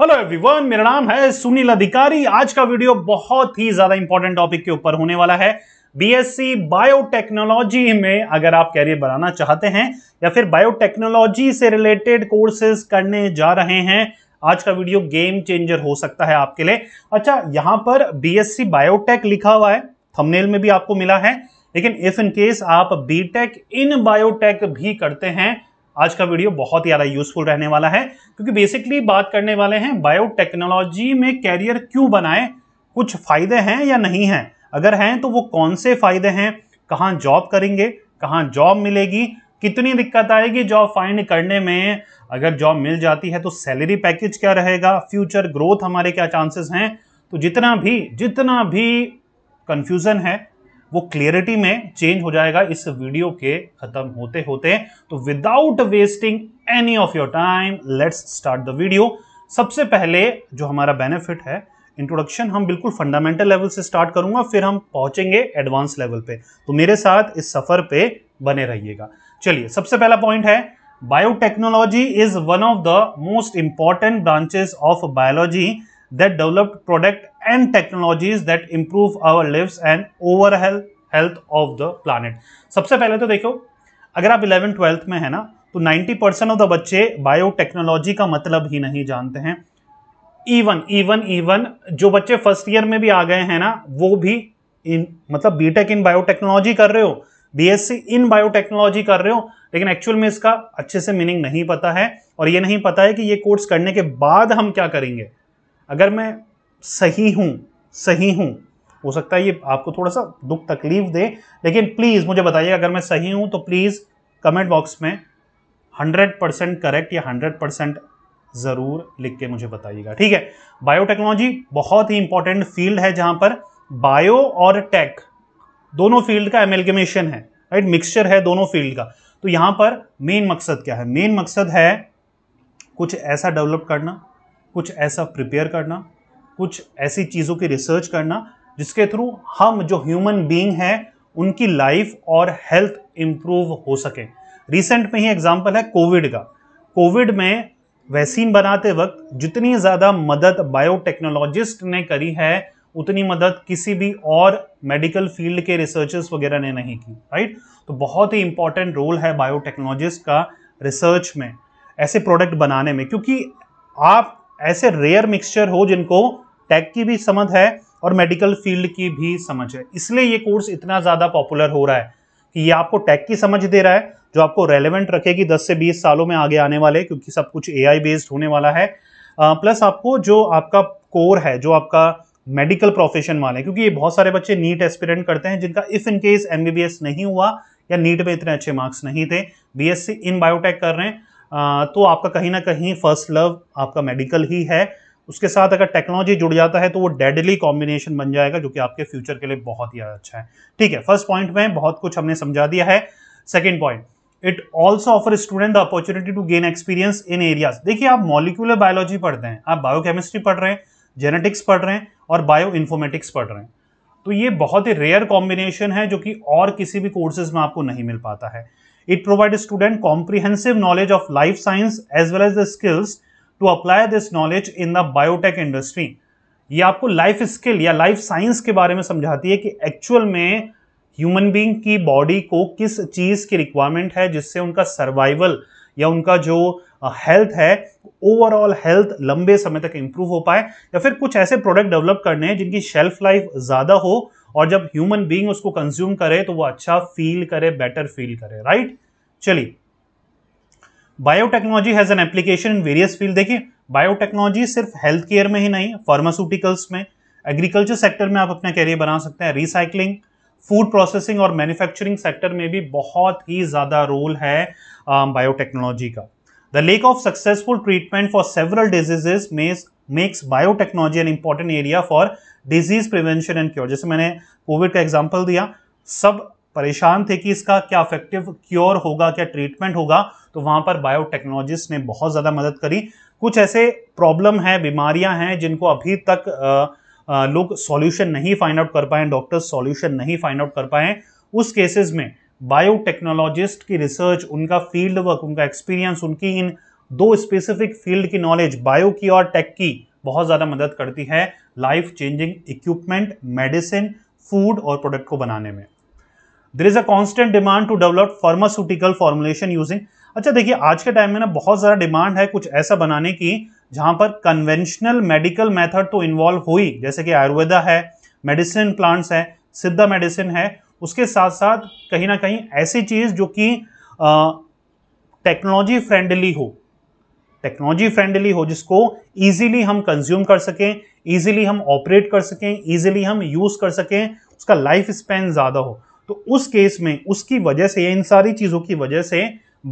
hello everyone मेरा नाम है सुनील अधिकारी आज का वीडियो बहुत ही ज्यादा इंपॉर्टेंट टॉपिक के ऊपर होने वाला है बीएससी बायोटेक्नोलॉजी में अगर आप कैरियर बनाना चाहते हैं या फिर बायोटेक्नोलॉजी से रिलेटेड कोर्सेज करने जा रहे हैं आज का वीडियो गेम चेंजर हो सकता है आपके लिए अच्छा यहां पर बीएससी बायोटेक लिखा हुआ है थंबनेल में भी आपको मिला है लेकिन इफ इन केस आप बीटेक इन बायोटेक भी करते हैं आज का वीडियो बहुत ज़्यादा यूजफुल रहने वाला है क्योंकि बेसिकली बात करने वाले हैं बायोटेक्नोलॉजी में कैरियर क्यों बनाए कुछ फ़ायदे हैं या नहीं हैं अगर हैं तो वो कौन से फ़ायदे हैं कहाँ जॉब करेंगे कहाँ जॉब मिलेगी कितनी दिक्कत आएगी जॉब फाइंड करने में अगर जॉब मिल जाती है तो सैलरी पैकेज क्या रहेगा फ्यूचर ग्रोथ हमारे क्या चांसेस हैं तो जितना भी जितना भी कंफ्यूजन है वो क्लियरिटी में चेंज हो जाएगा इस वीडियो के खत्म होते होते तो without wasting any of your time let's start the video सबसे पहले जो हमारा बेनिफिट है इंट्रोडक्शन हम बिल्कुल फंडामेंटल लेवल से स्टार्ट करूंगा फिर हम पहुंचेंगे एडवांस लेवल पे तो मेरे साथ इस सफर पे बने रहिएगा चलिए सबसे पहला पॉइंट है biotechnology is one of the most important branches of biology that developed product and technologies that improve our lives and overall health of the planet सबसे पहले तो देखो अगर आप इलेवन ट्वेल्थ में है ना तो 90 परसेंट ऑफ द बच्चे बायोटेक्नोलॉजी का मतलब ही नहीं जानते हैं इवन इवन इवन जो बच्चे फर्स्ट ईयर में भी आ गए हैं ना वो भी इन मतलब बीटेक इन बायोटेक्नोलॉजी कर रहे हो बीएससी इन बायोटेक्नोलॉजी कर रहे हो लेकिन एक्चुअल में इसका अच्छे से मीनिंग नहीं पता है और ये नहीं पता है कि ये कोर्स करने के बाद हम क्या करेंगे अगर मैं सही हूँ सही हूँ हो सकता है ये आपको थोड़ा सा दुख तकलीफ दे लेकिन प्लीज़ मुझे बताइए अगर मैं सही हूँ तो प्लीज़ कमेंट बॉक्स में हंड्रेड परसेंट करेक्ट या हंड्रेड परसेंट ज़रूर लिख के मुझे बताइएगा ठीक है बायोटेक्नोलॉजी बहुत ही इंपॉर्टेंट फील्ड है जहाँ पर बायो और टेक दोनों फील्ड का एमेलगमेशन है राइट मिक्सचर है दोनों फील्ड का तो यहाँ पर मेन मकसद क्या है मेन मकसद है कुछ ऐसा डेवलप करना कुछ ऐसा प्रिपेयर करना कुछ ऐसी चीज़ों की रिसर्च करना जिसके थ्रू हम जो ह्यूमन बीइंग हैं उनकी लाइफ और हेल्थ इम्प्रूव हो सके रिसेंट में ही एग्जाम्पल है कोविड का कोविड में वैक्सीन बनाते वक्त जितनी ज़्यादा मदद बायोटेक्नोलॉजिस्ट ने करी है उतनी मदद किसी भी और मेडिकल फील्ड के रिसर्चर्स वगैरह ने नहीं की राइट तो बहुत ही इंपॉर्टेंट रोल है बायोटेक्नोलॉजिस्ट का रिसर्च में ऐसे प्रोडक्ट बनाने में क्योंकि आप ऐसे रेयर मिक्सचर हो जिनको टेक की भी समझ है और मेडिकल फील्ड की भी समझ है इसलिए ये कोर्स इतना ज़्यादा पॉपुलर हो रहा है कि ये आपको टेक की समझ दे रहा है जो आपको रेलिवेंट रखेगी 10 से 20 सालों में आगे आने वाले क्योंकि सब कुछ ए बेस्ड होने वाला है प्लस आपको जो आपका कोर है जो आपका मेडिकल प्रोफेशन वाले क्योंकि ये बहुत सारे बच्चे नीट एस्पिरेंट करते हैं जिनका इफ़ इन केस एम नहीं हुआ या नीट में इतने अच्छे मार्क्स नहीं थे बी इन बायोटेक कर रहे हैं तो आपका कहीं ना कहीं फर्स्ट लव आपका मेडिकल ही है उसके साथ अगर टेक्नोलॉजी जुड़ जाता है तो वो डेडली कॉम्बिनेशन बन जाएगा जो कि आपके फ्यूचर के लिए बहुत ही अच्छा है ठीक है फर्स्ट पॉइंट में बहुत कुछ हमने समझा दिया है second point it also offer student the opportunity to gain experience in areas देखिए आप मॉलिकुलर बायोलॉजी पढ़ते हैं आप बायोकेमिस्ट्री पढ़ रहे हैं जेनेटिक्स पढ़ रहे हैं और बायो इन्फॉर्मेटिक्स पढ़ रहे हैं तो ये बहुत ही रेयर कॉम्बिनेशन है जो कि और किसी भी कोर्सेज में आपको नहीं मिल पाता है it provide student comprehensive knowledge of life science as well as the skills to apply this knowledge in the biotech industry ये आपको लाइफ स्किल या लाइफ साइंस के बारे में समझाती है कि एक्चुअल में ह्यूमन बींग की बॉडी को किस चीज़ की रिक्वायरमेंट है जिससे उनका सर्वाइवल या उनका जो हेल्थ है ओवरऑल हेल्थ लंबे समय तक इम्प्रूव हो पाए या फिर कुछ ऐसे प्रोडक्ट डेवलप करने हैं जिनकी शेल्फ लाइफ ज़्यादा हो और जब ह्यूमन बींग उसको कंज्यूम करे तो वो अच्छा फील करे बेटर फील करे राइट चलिए biotechnology has an application in various field देखिए बायोटेक्नोलॉजी सिर्फ हेल्थ केयर में ही नहीं फार्मास्यूटिकल्स में एग्रीकल्चर सेक्टर में आप अपना कैरियर बना सकते हैं रिसाइकलिंग फूड प्रोसेसिंग और मैन्युफैक्चरिंग सेक्टर में भी बहुत ही ज़्यादा रोल है बायोटेक्नोलॉजी um, का the lack of successful treatment for several diseases मेज makes biotechnology an important area for disease prevention and cure जैसे मैंने कोविड का एग्जाम्पल दिया सब परेशान थे कि इसका क्या इफेक्टिव क्योर होगा क्या ट्रीटमेंट होगा तो वहाँ पर बायोटेक्नोलॉजिस्ट ने बहुत ज़्यादा मदद करी कुछ ऐसे प्रॉब्लम हैं बीमारियां हैं जिनको अभी तक लोग सॉल्यूशन नहीं फाइंड आउट कर पाए डॉक्टर्स सॉल्यूशन नहीं फाइंड आउट कर पाए उस केसेस में बायोटेक्नोलॉजिस्ट की रिसर्च उनका फील्ड वर्क उनका एक्सपीरियंस उनकी इन दो स्पेसिफिक फील्ड की नॉलेज बायो की और टेक की बहुत ज़्यादा मदद करती है life changing equipment medicine food और प्रोडक्ट को बनाने में there is a constant demand to develop pharmaceutical formulation using अच्छा देखिए आज के टाइम में ना बहुत ज़्यादा डिमांड है कुछ ऐसा बनाने की जहाँ पर कन्वेंशनल मेडिकल मेथड तो इन्वॉल्व हुई जैसे कि आयुर्वेदा है मेडिसिन प्लांट्स है सिद्धा मेडिसिन है उसके साथ साथ कहीं ना कहीं ऐसी चीज़ जो कि टेक्नोलॉजी फ्रेंडली हो टेक्नोलॉजी फ्रेंडली हो जिसको इजीली हम कंज्यूम कर सकें ईजिली हम ऑपरेट कर सकें ईजिली हम यूज़ कर सकें उसका लाइफ स्पेन ज़्यादा हो तो उस केस में उसकी वजह से या इन सारी चीज़ों की वजह से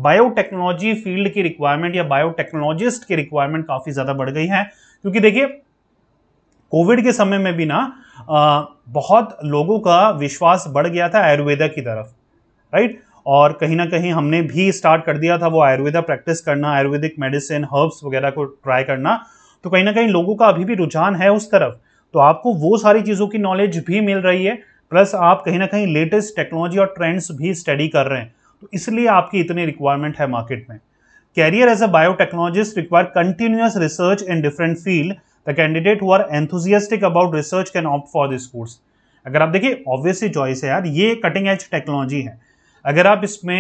बायोटेक्नोलॉजी फील्ड की रिक्वायरमेंट या बायोटेक्नोलॉजिस्ट की रिक्वायरमेंट काफ़ी ज़्यादा बढ़ गई है क्योंकि देखिए कोविड के समय में भी ना बहुत लोगों का विश्वास बढ़ गया था आयुर्वेदा की तरफ राइट और कहीं ना कहीं हमने भी स्टार्ट कर दिया था वो आयुर्वेदा प्रैक्टिस करना आयुर्वेदिक मेडिसिन हर्ब्स वगैरह को ट्राई करना तो कहीं ना कहीं लोगों का अभी भी रुझान है उस तरफ तो आपको वो सारी चीज़ों की नॉलेज भी मिल रही है प्लस आप कहीं ना कहीं लेटेस्ट टेक्नोलॉजी और ट्रेंड्स भी स्टडी कर रहे हैं तो इसलिए आपकी इतनी रिक्वायरमेंट है मार्केट में career as a biotechnologist require continuous research in different field the candidate who are about research can opt for this course अगर आप देखिए ऑब्वियसली चॉइस है यार ये कटिंग एज टेक्नोलॉजी है अगर आप इसमें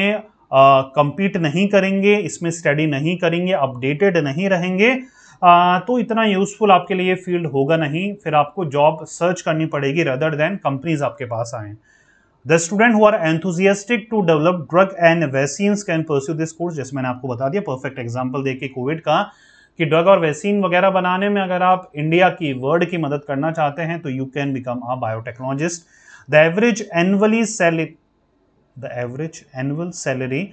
कंपीट नहीं करेंगे इसमें स्टडी नहीं करेंगे अपडेटेड नहीं रहेंगे आ, तो इतना यूज़फुल आपके लिए फील्ड होगा नहीं फिर आपको जॉब सर्च करनी पड़ेगी रदर देन कंपनीज आपके पास आए the student who are to develop drug and vaccine can pursue this course जैसे मैंने आपको बता दिया परफेक्ट एग्जाम्पल दे के कोविड का कि ड्रग और वैक्सीन वगैरह बनाने में अगर आप इंडिया की वर्ल्ड की मदद करना चाहते हैं तो you can become a biotechnologist the average annually salary the average annual salary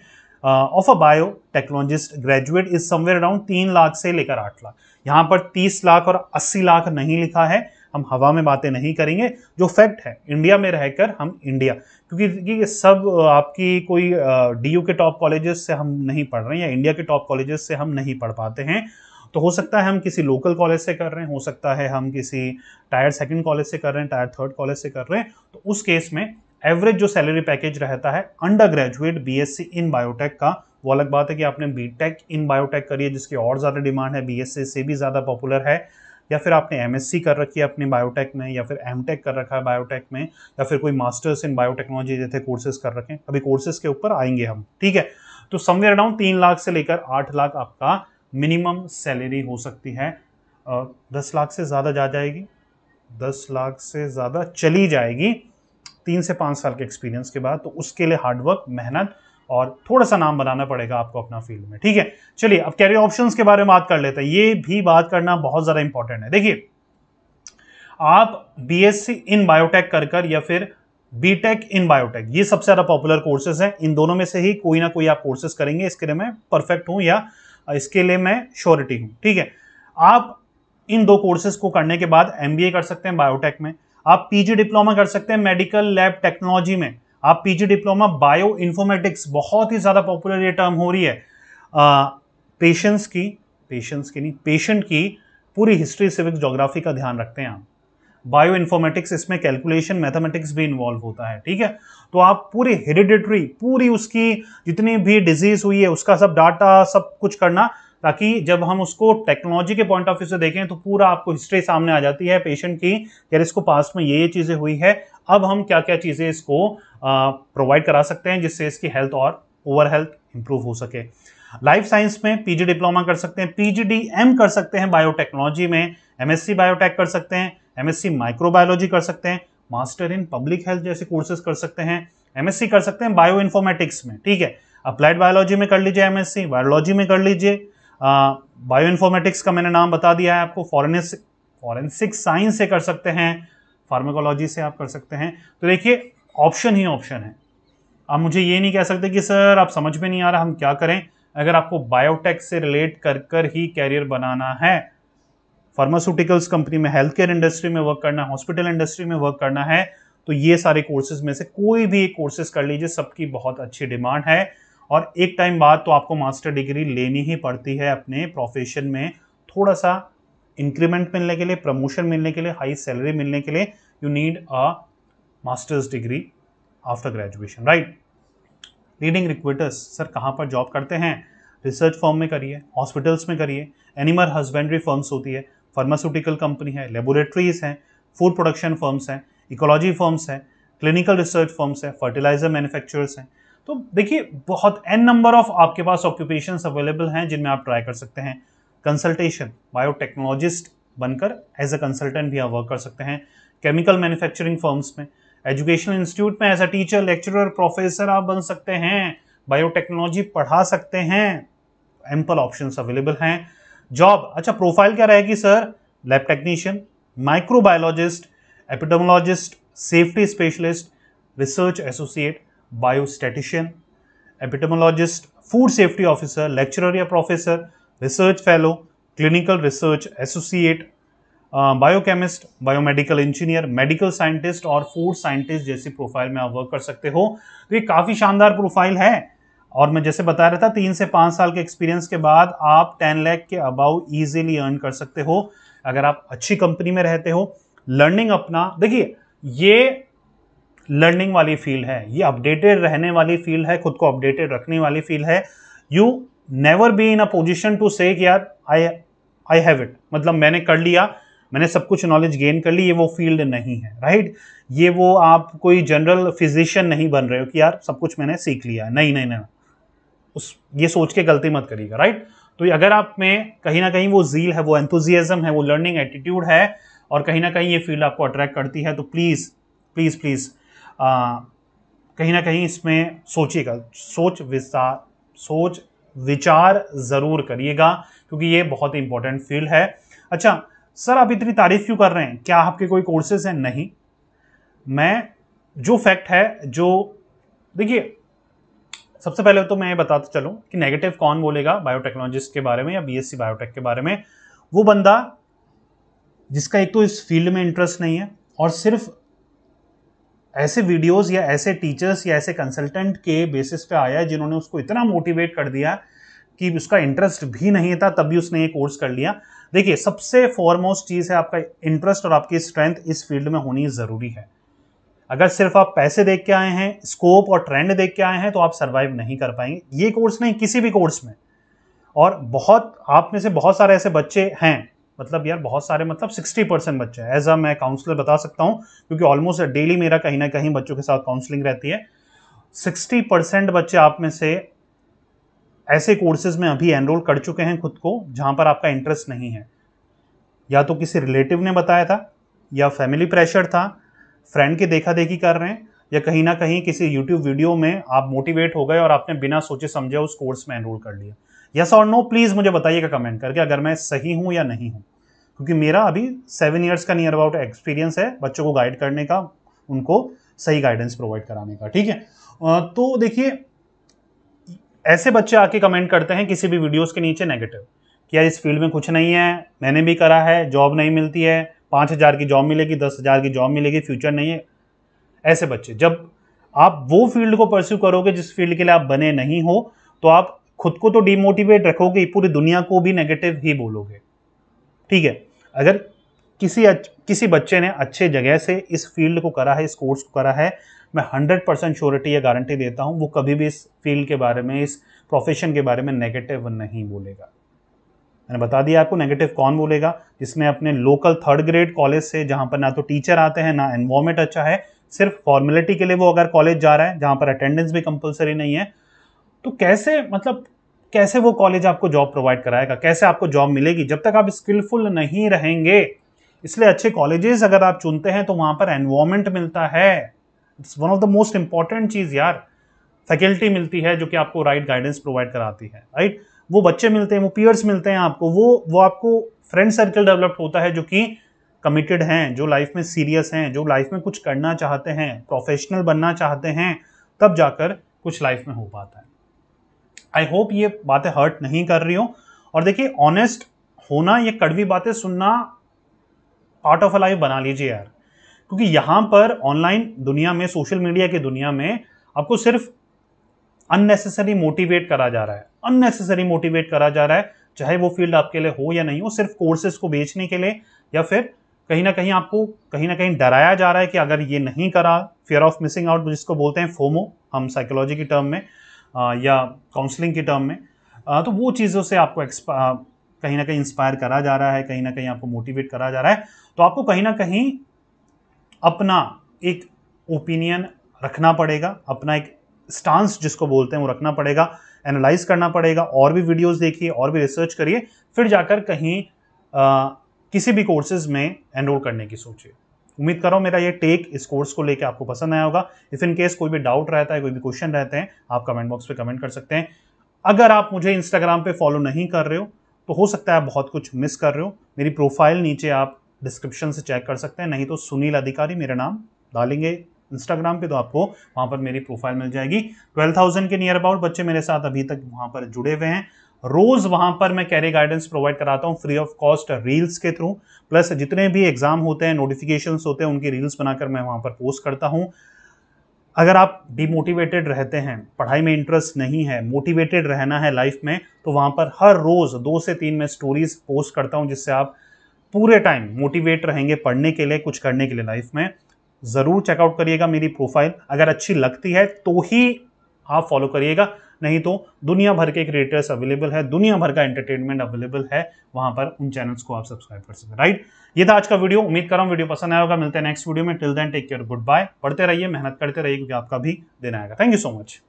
of a biotechnologist graduate is somewhere around तीन लाख से लेकर आठ लाख यहाँ पर तीस लाख और अस्सी लाख नहीं लिखा है हम हवा में बातें नहीं करेंगे जो फैक्ट है इंडिया में रहकर हम इंडिया क्योंकि ये सब uh, आपकी कोई डी uh, के टॉप कॉलेजेस से हम नहीं पढ़ रहे हैं या इंडिया के टॉप कॉलेजेस से हम नहीं पढ़ पाते हैं तो हो सकता है हम किसी लोकल कॉलेज से कर रहे हैं हो सकता है हम किसी टायर सेकंड कॉलेज से कर रहे हैं टायर थर्ड कॉलेज से कर रहे हैं तो उस केस में एवरेज जो सैलरी पैकेज रहता है अंडर ग्रेजुएट सी इन बायोटेक का वो अलग बात है कि आपने बीटेक इन बायोटेक करी है जिसकी और ज़्यादा डिमांड है सी से भी ज़्यादा पॉपुलर है या फिर आपने एमएससी कर रखी है अपने बायोटेक में या फिर टेक कर रखा है बायोटेक में या फिर कोई मास्टर्स इन बायोटेक्नोलॉजी जैसे कोर्सेज कर रखे हैं अभी कोर्सेज के ऊपर आएंगे हम ठीक है तो समवेयर डाउन तीन लाख से लेकर आठ लाख आपका मिनिमम सैलरी हो सकती है दस लाख से ज़्यादा जा जाएगी दस लाख से ज़्यादा चली जाएगी तीन से पाँच साल के एक्सपीरियंस के बाद तो उसके लिए हार्डवर्क मेहनत और थोड़ा सा नाम बनाना पड़ेगा आपको अपना फील्ड में ठीक है चलिए अब कैरियर ऑप्शन के बारे में बात कर लेते हैं ये भी बात करना बहुत ज़्यादा इंपॉर्टेंट है देखिए आप बीएससी इन बायोटेक कर कर या फिर बीटेक इन बायोटेक ये सबसे ज़्यादा पॉपुलर कोर्सेज हैं इन दोनों में से ही कोई ना कोई आप कोर्सेज करेंगे इसके लिए मैं परफेक्ट हूँ या इसके लिए मैं श्योरिटी हूँ ठीक है आप इन दो कोर्सेज को करने के बाद एम कर सकते हैं बायोटेक में आप पीजी डिप्लोमा कर सकते हैं मेडिकल लैब टेक्नोलॉजी में आप पीजी डिप्लोमा बायो इन्फॉर्मेटिक्स बहुत ही ज़्यादा पॉपुलर ये टर्म हो रही है पेशेंट्स की पेशेंट्स की नहीं पेशेंट की पूरी हिस्ट्री सिविक्स जोग्राफी का ध्यान रखते हैं आप बायो इन्फॉर्मेटिक्स इसमें कैलकुलेशन मैथमेटिक्स भी इन्वॉल्व होता है ठीक है तो आप पूरी हेरिडिटरी पूरी उसकी जितनी भी डिजीज हुई है उसका सब डाटा सब कुछ करना ताकि जब हम उसको टेक्नोलॉजी के पॉइंट ऑफ व्यू से देखें तो पूरा आपको हिस्ट्री सामने आ जाती है पेशेंट की यार इसको पास्ट में ये ये चीज़ें हुई है अब हम क्या क्या चीज़ें इसको प्रोवाइड करा सकते हैं जिससे इसकी हेल्थ और ओवर हेल्थ इंप्रूव हो सके लाइफ साइंस में पीजी डिप्लोमा कर सकते हैं एम कर सकते हैं बायोटेक्नोलॉजी में एमएससी बायोटेक कर सकते हैं एमएससी माइक्रोबायोलॉजी कर सकते हैं मास्टर इन पब्लिक हेल्थ जैसे कोर्सेज कर सकते हैं एमएससी कर सकते हैं बायो इन्फॉर्मेटिक्स में ठीक है अप्लाइड बायोलॉजी में कर लीजिए एमएससी वायरोलॉजी में कर लीजिए बायो इन्फॉर्मेटिक्स का मैंने नाम बता दिया है आपको फॉरेनिस फॉरेंसिक साइंस से कर सकते हैं फार्माकोलॉजी से आप कर सकते हैं तो देखिए ऑप्शन ही ऑप्शन है आप मुझे ये नहीं कह सकते कि सर आप समझ में नहीं आ रहा हम क्या करें अगर आपको बायोटेक से रिलेट कर कर ही कैरियर बनाना है फार्मास्यूटिकल्स कंपनी में हेल्थ केयर इंडस्ट्री में वर्क करना है हॉस्पिटल इंडस्ट्री में वर्क करना है तो ये सारे कोर्सेज में से कोई भी एक कोर्सेज कर लीजिए सबकी बहुत अच्छी डिमांड है और एक टाइम बाद तो आपको मास्टर डिग्री लेनी ही पड़ती है अपने प्रोफेशन में थोड़ा सा इंक्रीमेंट मिलने के लिए प्रमोशन मिलने के लिए हाई सैलरी मिलने के लिए you need a masters degree after graduation right leading recruiters sir कहाँ पर जॉब करते हैं रिसर्च फॉर्म में करिए हॉस्पिटल्स में करिए एनिमल हस्बेंड्री फर्म्स होती है फार्मास्यूटिकल कंपनी है लेबोरेटरीज हैं फूड प्रोडक्शन फर्म्स हैं इकोलॉजी फर्म्स हैं क्लिनिकल रिसर्च फर्म्स हैं फर्टिलाइजर मैन्युफैक्चरर्स हैं तो देखिए बहुत एन नंबर ऑफ आपके पास ऑक्यूपेशन अवेलेबल हैं जिनमें आप ट्राई कर सकते हैं कंसल्टेशन बायोटेक्नोलॉजिस्ट बनकर एज अ कंसल्टेंट भी आप वर्क कर सकते हैं केमिकल मैन्युफैक्चरिंग फर्म्स में एजुकेशनल इंस्टीट्यूट में as a teacher lecturer professor आप बन सकते हैं बायोटेक्नोलॉजी पढ़ा सकते हैं एम्पल ऑप्शन अवेलेबल हैं जॉब अच्छा प्रोफाइल क्या रहेगी sir lab technician microbiologist epidemiologist safety specialist research associate biostatistician epidemiologist, food safety officer lecturer या professor research fellow clinical research associate biochemist biomedical engineer medical scientist और food scientist जैसी profile में आप work कर सकते हो तो ये काफ़ी शानदार प्रोफाइल है और मैं जैसे बता रहा था तीन से पाँच साल के एक्सपीरियंस के बाद आप टेन लैख के अबाउ ईजिली अर्न कर सकते हो अगर आप अच्छी कंपनी में रहते हो लर्निंग अपना देखिए ये लर्निंग वाली फील्ड है ये अपडेटेड रहने वाली फील्ड है खुद को अपडेटेड रखने वाली फील्ड है you never be in a position to say यार आई आई हैव इट मतलब मैंने कर लिया मैंने सब कुछ नॉलेज गेन कर ली ये वो फील्ड नहीं है राइट ये वो आप कोई जनरल फिजिशियन नहीं बन रहे हो कि यार सब कुछ मैंने सीख लिया नहीं नहीं नहीं उस ये सोच के गलती मत करिएगा राइट तो अगर आप में कहीं ना कहीं वो जील है वो एंथुजियाजम है वो लर्निंग एटीट्यूड है और कहीं ना कहीं ये फील्ड आपको अट्रैक्ट करती है तो प्लीज़ प्लीज़ प्लीज़ कहीं ना कहीं इसमें सोचिएगा सोच विस्तार सोच विचार ज़रूर करिएगा क्योंकि ये बहुत ही इंपॉर्टेंट फील्ड है अच्छा सर आप इतनी तारीफ क्यों कर रहे हैं क्या आपके कोई कोर्सेज हैं नहीं मैं जो फैक्ट है जो देखिए सबसे पहले तो मैं ये बताता चलूँ कि नेगेटिव कौन बोलेगा बायोटेक्नोलॉजिस्ट के बारे में या बीएससी बायोटेक के बारे में वो बंदा जिसका एक तो इस फील्ड में इंटरेस्ट नहीं है और सिर्फ ऐसे वीडियोस या ऐसे टीचर्स या ऐसे कंसल्टेंट के बेसिस पे आया जिन्होंने उसको इतना मोटिवेट कर दिया कि उसका इंटरेस्ट भी नहीं था तब भी उसने ये कोर्स कर लिया देखिए सबसे फॉरमोस्ट चीज़ है आपका इंटरेस्ट और आपकी स्ट्रेंथ इस फील्ड में होनी ज़रूरी है अगर सिर्फ आप पैसे देख के आए हैं स्कोप और ट्रेंड देख के आए हैं तो आप सर्वाइव नहीं कर पाएंगे ये कोर्स नहीं किसी भी कोर्स में और बहुत आप में से बहुत सारे ऐसे बच्चे हैं मतलब यार बहुत सारे मतलब 60 परसेंट बच्चे एज अ मैं काउंसलर बता सकता हूँ क्योंकि ऑलमोस्ट डेली मेरा कहीं ना कहीं बच्चों के साथ काउंसलिंग रहती है 60 परसेंट बच्चे आप में से ऐसे कोर्सेज में अभी एनरोल कर चुके हैं खुद को जहाँ पर आपका इंटरेस्ट नहीं है या तो किसी रिलेटिव ने बताया था या फैमिली प्रेशर था फ्रेंड के देखा देखी कर रहे हैं या कहीं ना कहीं किसी यूट्यूब वीडियो में आप मोटिवेट हो गए और आपने बिना सोचे समझे उस कोर्स में एनरोल कर लिया यस और नो प्लीज़ मुझे बताइएगा कमेंट करके अगर मैं सही हूँ या नहीं हूं क्योंकि मेरा अभी सेवन ईयर्स का नियर अबाउट एक्सपीरियंस है बच्चों को गाइड करने का उनको सही गाइडेंस प्रोवाइड कराने का ठीक है तो देखिए ऐसे बच्चे आके कमेंट करते हैं किसी भी वीडियोस के नीचे नेगेटिव कि यार इस फील्ड में कुछ नहीं है मैंने भी करा है जॉब नहीं मिलती है पाँच हज़ार की जॉब मिलेगी दस हज़ार की जॉब मिलेगी फ्यूचर नहीं है ऐसे बच्चे जब आप वो फील्ड को परस्यू करोगे जिस फील्ड के लिए आप बने नहीं हो तो आप खुद को तो डिमोटिवेट रखोगे पूरी दुनिया को भी नेगेटिव ही बोलोगे ठीक है अगर किसी किसी बच्चे ने अच्छे जगह से इस फील्ड को करा है इस कोर्स को करा है मैं हंड्रेड परसेंट श्योरिटी या गारंटी देता हूँ वो कभी भी इस फील्ड के बारे में इस प्रोफेशन के बारे में नेगेटिव नहीं बोलेगा मैंने बता दिया आपको नेगेटिव कौन बोलेगा जिसने अपने लोकल थर्ड ग्रेड कॉलेज से जहाँ पर ना तो टीचर आते हैं ना इन्वायरमेंट अच्छा है सिर्फ फॉर्मेलिटी के लिए वो अगर कॉलेज जा रहा है जहाँ पर अटेंडेंस भी कंपलसरी नहीं है तो कैसे मतलब कैसे वो कॉलेज आपको जॉब प्रोवाइड कराएगा कैसे आपको जॉब मिलेगी जब तक आप स्किलफुल नहीं रहेंगे इसलिए अच्छे कॉलेजेस अगर आप चुनते हैं तो वहाँ पर एनवायरमेंट मिलता है it's one of the most important चीज़ यार फैकल्टी मिलती है जो कि आपको राइट गाइडेंस प्रोवाइड कराती है राइट वो बच्चे मिलते हैं वो पीयर्स मिलते हैं आपको वो वो आपको फ्रेंड सर्कल डेवलप होता है जो कि कमिटेड हैं जो लाइफ में सीरियस हैं जो लाइफ में कुछ करना चाहते हैं प्रोफेशनल बनना चाहते हैं तब जाकर कुछ लाइफ में हो पाता है आई होप ये बातें हर्ट नहीं कर रही हूं और देखिए ऑनेस्ट होना ये कड़वी बातें सुनना पार्ट ऑफ अ लाइफ बना लीजिए यार क्योंकि यहाँ पर ऑनलाइन दुनिया में सोशल मीडिया की दुनिया में आपको सिर्फ अननेसेसरी मोटिवेट करा जा रहा है अननेसेसरी मोटिवेट करा जा रहा है चाहे वो फील्ड आपके लिए हो या नहीं हो सिर्फ कोर्सेज को बेचने के लिए या फिर कहीं ना कहीं आपको कहीं ना कहीं डराया जा रहा है कि अगर ये नहीं करा फियर ऑफ मिसिंग आउट जिसको बोलते हैं फोमो हम साइकोलॉजी की टर्म में या काउंसलिंग के टर्म में तो वो चीज़ों से आपको कहीं ना कहीं इंस्पायर करा जा रहा है कहीं ना कहीं आपको मोटिवेट करा जा रहा है तो आपको कहीं ना कहीं अपना एक ओपिनियन रखना पड़ेगा अपना एक स्टांस जिसको बोलते हैं वो रखना पड़ेगा एनालाइज करना पड़ेगा और भी वीडियोस देखिए और भी रिसर्च करिए फिर जाकर कहीं आ, किसी भी कोर्सेज में एनरोल करने की सोचिए उम्मीद कर रहा हूँ मेरा ये टेक इस कोर्स को लेकर आपको पसंद आया होगा इफ इन केस कोई भी डाउट रहता है कोई भी क्वेश्चन रहते हैं आप कमेंट बॉक्स पर कमेंट कर सकते हैं अगर आप मुझे इंस्टाग्राम पर फॉलो नहीं कर रहे हो तो हो सकता है आप बहुत कुछ मिस कर रहे हो मेरी प्रोफाइल नीचे आप डिस्क्रिप्शन से चेक कर सकते हैं नहीं तो सुनील अधिकारी मेरा नाम डालेंगे इंस्टाग्राम पे तो आपको वहाँ पर मेरी प्रोफाइल मिल जाएगी ट्वेल्व थाउजेंड के नियर अबाउट बच्चे मेरे साथ अभी तक वहाँ पर जुड़े हुए हैं रोज वहां पर मैं कैरियर गाइडेंस प्रोवाइड कराता हूँ फ्री ऑफ कॉस्ट रील्स के थ्रू प्लस जितने भी एग्जाम होते हैं नोटिफिकेशन होते हैं उनकी रील्स बनाकर मैं वहां पर पोस्ट करता हूँ अगर आप डिमोटिवेटेड रहते हैं पढ़ाई में इंटरेस्ट नहीं है मोटिवेटेड रहना है लाइफ में तो वहाँ पर हर रोज़ दो से तीन मैं स्टोरीज पोस्ट करता हूँ जिससे आप पूरे टाइम मोटिवेट रहेंगे पढ़ने के लिए कुछ करने के लिए लाइफ में ज़रूर चेकआउट करिएगा मेरी प्रोफाइल अगर अच्छी लगती है तो ही आप फॉलो करिएगा नहीं तो दुनिया भर के क्रिएटर्स अवेलेबल है दुनिया भर का एंटरटेनमेंट अवेलेबल है वहां पर उन चैनल्स को आप सब्सक्राइब कर सकते राइट ये था आज का वीडियो उम्मीद कर रहा हूँ वीडियो पसंद आया होगा मिलते हैं नेक्स्ट वीडियो में till then take care goodbye पढ़ते रहिए मेहनत करते रहिए क्योंकि आपका भी दिन आएगा थैंक यू सो मच